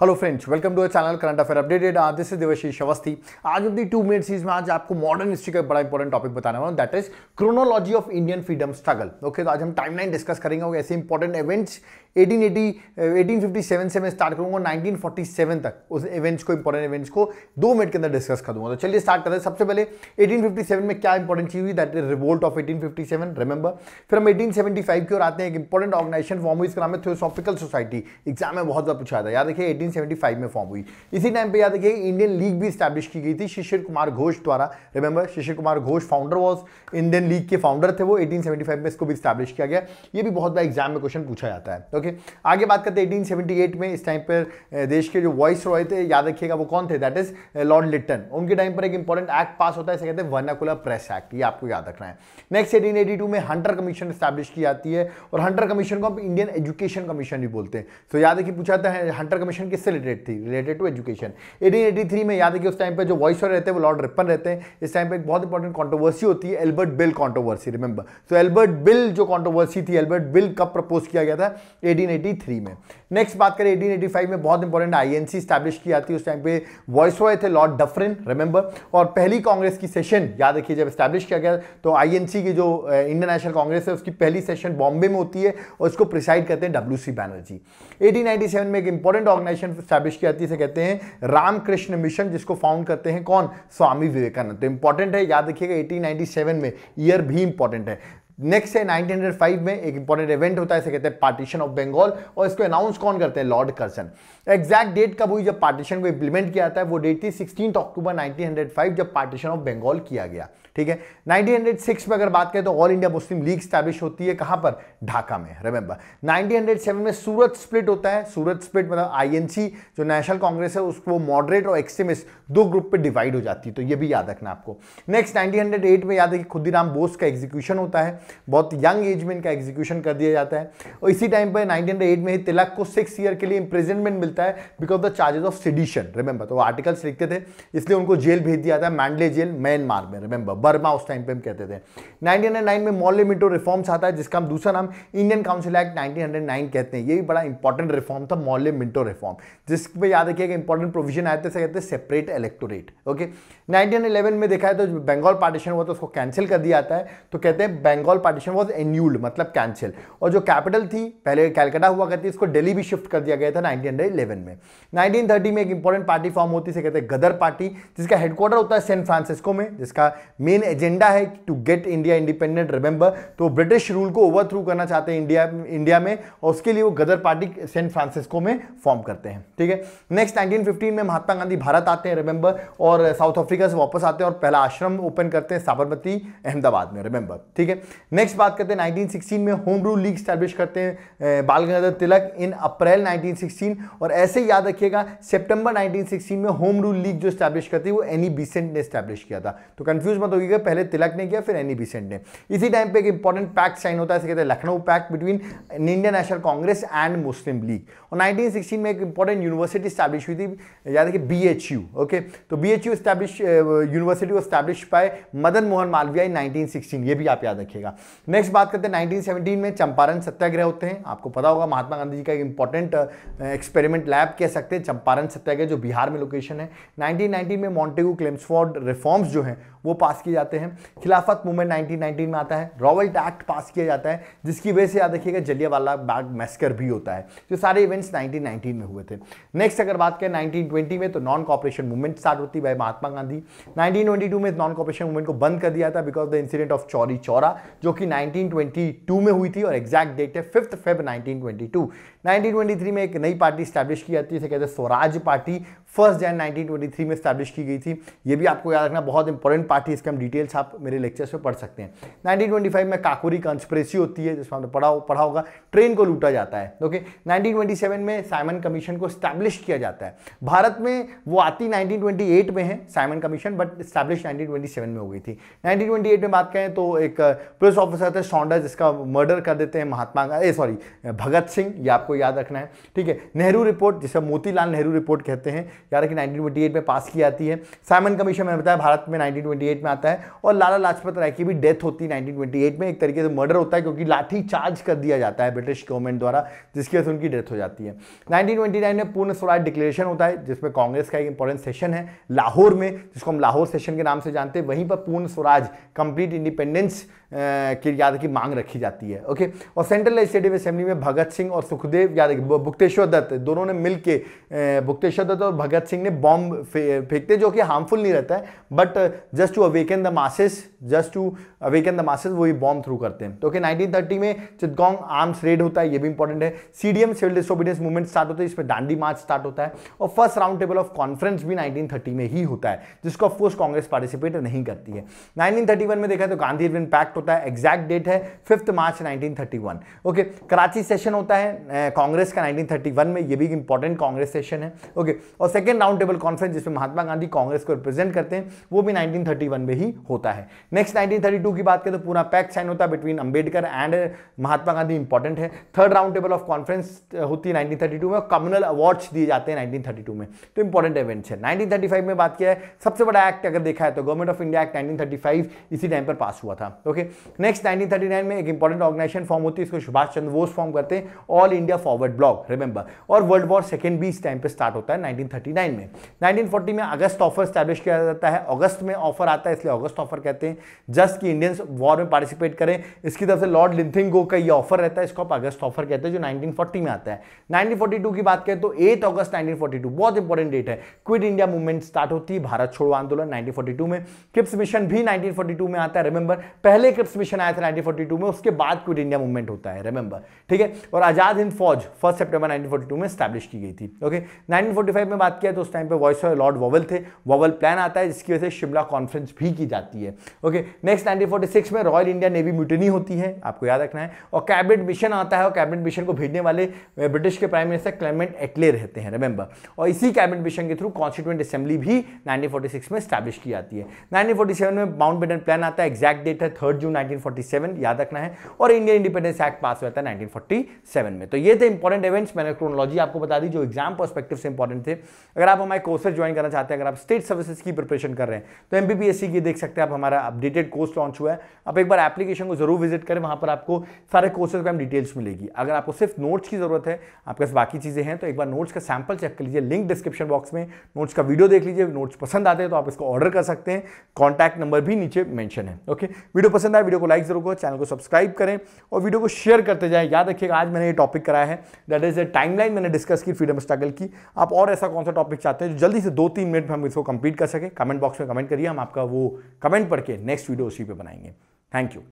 hello friends welcome to our channel current affair updated आज दिस दिवशी देवशीष अवस्थी आज अपनी टू मिनट सीरीज में आज आपको मॉडर्न हिस्ट्री का बड़ा इंपॉर्टेंट टॉपिक बताने वाला हूँ that is chronology of Indian freedom struggle okay तो आज हम टाइमलाइन डिस्कस करेंगे ऐसे इंपॉर्टेंट इवेंट्स 1880 1857 से मैं स्टार्ट करूंगा 1947 तक उस इवेंट्स को इंपॉर्टेंट इवेंट्स को दो मिनट के अंदर डिस्कस कर दूंगा तो चलिए स्टार्ट करते हैं सबसे पहले 1857 में क्या इंपॉर्टेंट चीज़ हुई that is revolt of 1857 remember फिर हम 1875 की ओर आते हैं एक इंपॉर्टेंट ऑर्गेनाइजेशन फॉर्म हुई इसका नाम है थियोसॉफिकल सोसाइटी एग्जाम में बहुत बार पूछा था याद रखिए फाइव में फॉर्म हुई इसी टाइम पर याद रखिए इंडियन लीग भी स्टैब्लिश की गई थी शिशिर कुमार घोष द्वारा remember Shishir Kumar Ghosh founder was Indian league के फाउंडर थे वो एटीन में इसको भी स्टैब्लिश किया गया ये भी बहुत बार एग्जाम में क्वेश्चन पूछा जाता है ओके आगे बात करते हैं 1878 में इस टाइम पर देश के जो वॉइस रॉय थे याद रखिएगा वो कौन थे दैट इज लॉर्ड लिट्टन उनके टाइम पर एक इंपॉर्टेंट एक्ट पास होता है इसे कहते हैं वर्नाकुला प्रेस एक्ट ये आपको याद रखना है नेक्स्ट एटीन में हंटर कमीशन स्टैब्लिश की जाती है और हंटर कमीशन को हम इंडियन एजुकेशन कमीशन भी बोलते हैं तो याद रखिए पूछा था हंटर कमीशन किससे रिलेटेड थी रिलेटेड टू एजुकेशन एटीन में याद रखिए उस टाइम पर जो वॉइस रॉय रहते हैं वो लॉर्ड रिपन रहते हैं इस टाइम पर एक बहुत इंपॉर्टेंट कॉन्ट्रोवर्सी होती है एल्बर्ट बिल कॉन्ट्रोवर्सी रिमेंबर तो एल्बर्ट बिल जो कॉन्ट्रोवर्सी थी एल्बर्ट बिल कब प्रपोज किया गया था 1883 में नेक्स्ट बात करें 1885 में बहुत इंपॉर्टेंट आईएनसी स्टैब्लिश की जाती है उस टाइम पे वॉइस रॉय थे लॉर्ड डफरिन रिमेंबर और पहली कांग्रेस की सेशन याद रखिए जब स्टैब्लिश किया गया तो आईएनसी की जो इंटरनेशनल कांग्रेस है उसकी पहली सेशन बॉम्बे में होती है और उसको प्रिसाइड करते हैं डब्ल्यू सी बैनर्जी 1897 में एक इंपॉर्टेंट ऑर्गेनाइजेशन स्टैब्लिश की जाती है कहते हैं रामकृष्ण मिशन जिसको फाउंड करते हैं कौन स्वामी विवेकानंद तो इंपॉर्टेंट है याद रखिएगा एटीन में ईयर भी इंपॉर्टेंट है नेक्स्ट है 1905 में एक इंपॉर्टेंट इवेंट होता है इसे कहते हैं पार्टीशन ऑफ बंगाल और इसको अनाउंस कौन करते हैं लॉर्ड कर्सन एग्जैक्ट डेट कब हुई जब पार्टीशन को इंप्लीमेंट किया जाता है वो डेट थी सिक्सटीन अक्टूबर 1905 जब पार्टीशन ऑफ बंगाल किया गया ठीक है 1906 में अगर बात करें तो all India Muslim league establish होती है कहां पर ढाका में रिमेंबर 1907 में सूरत स्प्लिट होता है सूरत स्प्लिट मतलब आईएनसी जो नेशनल कांग्रेस है उसको मॉडरेट और एक्सट्रीमिस्ट दो ग्रुप पे डिवाइड हो जाती है तो ये भी याद रखना आपको नेक्स्ट 1908 में याद है कि खुदीराम बोस का एग्जीक्यूशन होता है बहुत यंग एज में इनका एग्जीक्यूशन कर दिया जाता है और इसी टाइम पर नाइनटीन oh में ही तिलक को सिक्स ईयर के लिए इम्प्रिजनमेंट मिलता है because the charges of sedition remember तो आर्टिकल्स लिखते थे इसलिए उनको जेल भेज दिया था मैंडले जेल म्यांमार में रिमेंबर बर्मा उस टाइम पर हम कहते थे नाइनटीन oh में मॉले मिटो रिफॉर्म्स आता है जिसका हम दूसरा नाम इंडियन काउंसिल एक्ट नाइनटीन कहते हैं ये भी बड़ा इंपॉर्टेंट रिफॉर्म था मॉले मिंटो रिफॉर्म जिस पर याद रखिए इंपॉर्टेंट प्रोविजन आए थे कहते हैं सेपरेट इलेक्टोरेट ओके 1911 में देखा है तो बंगाल पार्टीशन हुआ तो उसको कैंसिल कर दिया जाता है तो कहते हैं Bengal Bengal partition was annulled मतलब कैंसिल और जो कैपिटल थी पहले कैलकाटा हुआ करती इसको दिल्ली भी शिफ्ट कर दिया गया था नाइनटीन हंड्रेड इलेवन में नाइनटीन थर्टी में एक इंपॉर्टेंट पार्टी फॉर्म होती है कहते हैं गदर पार्टी जिसका हेडक्वार्टर होता है सैन फ्रांसिस्को में जिसका मेन एजेंडा है to get India independent remember तो ब्रिटिश रूल को ओवर थ्रू करना चाहते हैं इंडिया इंडिया में और उसके लिए वो गदर पार्टी सैन फ्रांसिस्को में फॉर्म करते हैं ठीक है नेक्स्ट नाइनटीन फिफ्टीन में महात्मा गांधी भारत आते हैं रिमेंबर और साउथ अफ्रीका से वापस आते हैं और पहला आश्रम ओपन करते हैं साबरमती अहमदाबाद में रिमेंबर ठीक है नेक्स्ट बात करते हैं 1916 में होम रूल लीग स्टैब्लिश करते हैं बाल गंगाधर तिलक इन अप्रैल 1916 और ऐसे याद रखिएगा सितंबर 1916 में होम रूल लीग जो स्टैब्लिश करती है वो एनी बीसेंट ने स्टैब्लिश किया था तो कंफ्यूज मत होगी पहले तिलक ने किया फिर एनी बीसेंट ने इसी टाइम पर एक इंपॉर्टेंट पैक्ट साइन होता है कहते हैं Lucknow pact between Indian national Congress and Muslim league और नाइनटीन में एक इंपॉर्टेंट यूनिवर्सिटी स्टैब्लिश हुई थी याद रखिए बी एच यू ओके तो B H U establish university establish by Madan Mohan Malviya in nineteen ये भी आप याद रखिएगा नेक्स्ट बात करते हैं 1917 में चंपारण सत्याग्रह होते हैं आपको पता होगा महात्मा गांधी जी का एक इंपॉर्टेंट एक्सपेरिमेंट लैब कह सकते हैं चंपारण सत्याग्रह जो बिहार में लोकेशन है नाइनटीन में मॉन्टेगू क्लेम्सफोर्ड रिफॉर्म्स जो हैं वो पास किए जाते हैं खिलाफत मूवमेंट 1919 में आता है रॉवल्ट एक्ट पास किया जाता है जिसकी वजह से याद रखिएगा जलियावाला बाग मैस्कर भी होता है जो सारे इवेंट्स 1919 में हुए थे नेक्स्ट अगर बात करें 1920 में तो नॉन कॉपरेशन मूवमेंट स्टार्ट होती है महात्मा गांधी नाइनटीन में नॉन कॉपरेशन मूवमेंट को बंद कर दिया था because the incident of Chauri Chaura जो कि नाइनटीन में हुई थी और एग्जैक्ट डेट है फिफ्थ फेब नाइनटीन में एक नई पार्टी स्टैब्लिश की जाती है कहते हैं स्वराज पार्टी फर्स्ट जैन 1923 में स्टैब्लिश की गई थी ये भी आपको याद रखना बहुत इंपॉर्टेंट पार्टी इसके हम डिटेल्स आप मेरे लेक्चर्स में पढ़ सकते हैं 1925 में काकोरी कंस्परेसी होती है जिसमें हमने पढ़ा पढ़ा होगा ट्रेन को लूटा जाता है ओके नाइनटीन में साइमन कमीशन को स्टैब्लिश किया जाता है भारत में वो आती नाइनटीन में है Simon commission but establish nineteen में हो गई थी नाइनटीन में बात करें तो एक पुलिस ऑफिसर थे सॉन्डर जिसका मर्डर कर देते हैं महात्मा गांधी सॉरी भगत सिंह ये आपको याद रखना है ठीक है नेहरू रिपोर्ट जिसे मोतीलाल नेहरू रिपोर्ट कहते हैं यार कि 1928 में पास की जाती है साइमन कमीशन मैंने बताया भारत में नाइनटीन 1928 में आता है और लाला लाजपत राय की भी डेथ होती है 1928 में एक तरीके से मर्डर होता है क्योंकि लाठी चार्ज कर दिया जाता है ब्रिटिश गवर्नमेंट द्वारा जिसकी वजह से उनकी डेथ हो जाती है नाइनटीन में पूर्ण स्वराज डिक्लेरेशन होता है जिसमें कांग्रेस का एक इंपॉर्टेंट सेशन है लाहौर में जिसको हम लाहौर सेशन के नाम से जानते हैं वहीं पर पूर्ण स्वराज कंप्लीट इंडिपेंडेंस की यादव की मांग रखी जाती है ओके और सेंट्रल लेजिस्लेटिव असेंबली में भगत सिंह और सुखदेव यादव भुक्तेश्वर दत्त दोनों ने मिल के भुक्तेश्वर दत्त और भगत सिंह ने बॉम्ब फेंकते जो कि हार्मफुल नहीं रहता है but just to awaken the masses just to awaken the masses वही बॉम्ब थ्रू करते हैं तो ओके नाइनटीन थर्टी में चितगोंग आर्म्स रेड होता है ये भी इंपॉर्टेंट है C D M civil disobedience movement start होता है इसमें दांडी मार्च स्टार्ट होता है और first round table of conference भी थर्टी में ही होता है जिसको ऑफकोर्स कांग्रेस पार्टिसिपेट नहीं करती है नाइनटीन थर्टी वन में देखा तो गांधी पैक्ट होता है एग्जैक्ट डेट है fifth March 1931 okay Karachi session होता है कांग्रेस का 1931 में ये भी इंपॉर्टेंट कांग्रेस सेशन है ओके और सेकेंड राउंड टेबल कॉन्फ्रेंस जिसमें महात्मा गांधी कांग्रेस को रिप्रेजेंट करते हैं वो भी नाइनटीन में ही होता है नेक्स्ट नाइनटीन की बात करें तो पूरा पैक साइन होता है between Ambedkar and Mahatma Gandhi important है third round table of conference होती है 1932 में और कम्युनल अवार्ड्स दिए जाते हैं नाइनटीन में तो इंपॉर्टेंट इवेंट्स है नाइनटीन में बात किया है सबसे बड़ा एक्ट अगर देखा है तो गवर्नमेंट ऑफ इंडिया एक्ट 1935 इसी टाइम पर पास हुआ था ओके करेंगे नेक्स्ट नाइनटीन में एक इंपॉर्टेंट ऑर्गेनाइजेशन फॉर्म होती है इसको सुभाष चंद्र बोस फॉर्म करते हैं all India forward bloc remember और वर्ल्ड वॉर सेकंड भी इस टाइम पर स्टार्ट होता है नाइनटीन में नाइनटीन में अगस्त ऑफर स्टैब्लिश किया जाता है अगस्त में ऑफर आता है इसलिए अगस्त ऑफर कहते हैं जस्ट कि इंडियंस वॉर में पार्टिसिपेट करें इसकी तरफ से लॉर्ड गो का ये ऑफर रहता है इसको आप अगस्त ऑफर कहते हैं जो 1940 में आता है 1942 की बात करें तो 8 अगस्त 1942 बहुत इंपॉर्टेंट डेट है क्विड इंडिया मूवमेंट स्टार्ट होती है भारत छोड़ो आंदोलन 1942 में किप्स मिशन भी 1942 में आता है रिमेंबर पहले क्रिप्स मिशन आया था 1942 में उसके बाद क्विट इंडिया मूवमेंट होता है रिमेंबर ठीक है और आज़ाद हिंद फौज फर्स्ट सेप्टेंबर 1942 में स्टैब्लिश की गई थी ओके 1945 में बात किया तो उस टाइम पे वॉइस ऑफ लॉर्ड वॉवल थे वॉवल प्लान आता है जिसकी वजह से शिमला कॉन्फ्रेंस भी की जाती है ओके नेक्स्ट नाइनटीन में रॉयल इंडिया नेवी म्यूटनी होती है आपको याद रखना है और कैबिनेट मिशन आता है और कैबिनेट मिशन को भेजने वाले ब्रिटिश के प्राइम मिनिस्टर क्लेमेंट एटले रहते हैं रिमेंबर और इसी कैबिनेट मिशन के थ्रू कॉन्स्टिट्यूंट असेंबली भी नाइनटीन में स्टैब्लिश की जाती है नाइनटीन में माउंट बेटन प्लान आता है एग्जैक्ट डेट है थर्ड जून 1947 याद रखना है और इंडियन इंडिपेंडेंस एक्ट पास हुआ था 1947 में तो ये थे इंपॉर्टेंट इवेंट्स मैंने क्रोनोलॉजी आपको बता दी जो एग्जाम परस्पेक्टिव से इंपॉर्टेंट थे अगर आप हमारे कोर्सेज ज्वाइन करना चाहते हैं अगर आप स्टेट सर्विसेज की प्रिपरेशन कर रहे हैं तो एम की देख सकते हैं आप हमारा अपडेटेड कोर्स लॉन्च हुआ है आप एक बार एप्लीकेशन को जरूर विजिट करें वहां पर आपको सारे कोर्सेज का डिटेल्स मिलेगी अगर आपको सिर्फ नोट्स की जरूरत है आपके पास बाकी चीज़ें हैं तो एक बार नोट्स का सैंपल चेक कर लीजिए लिंक डिस्क्रिप्शन बॉक्स में नोट्स का वीडियो देख लीजिए नोट्स पसंद आते हैं तो आप इसको ऑर्डर कर सकते हैं कॉन्टैक्ट नंबर भी नीचे मैंशन है ओके वीडियो पसंद पसंद आए वीडियो को लाइक जरूर करो चैनल को सब्सक्राइब करें और वीडियो को शेयर करते जाएं याद रखिएगा आज मैंने ये टॉपिक कराया है दैट इज ए टाइमलाइन मैंने डिस्कस की फ्रीडम स्ट्रगल की आप और ऐसा कौन सा टॉपिक चाहते हैं जो जल्दी से दो तीन मिनट में हम इसको कंप्लीट कर सके कमेंट बॉक्स में कमेंट करिए हम आपका वो कमेंट पढ़ के नेक्स्ट वीडियो उसी पर बनाएंगे थैंक यू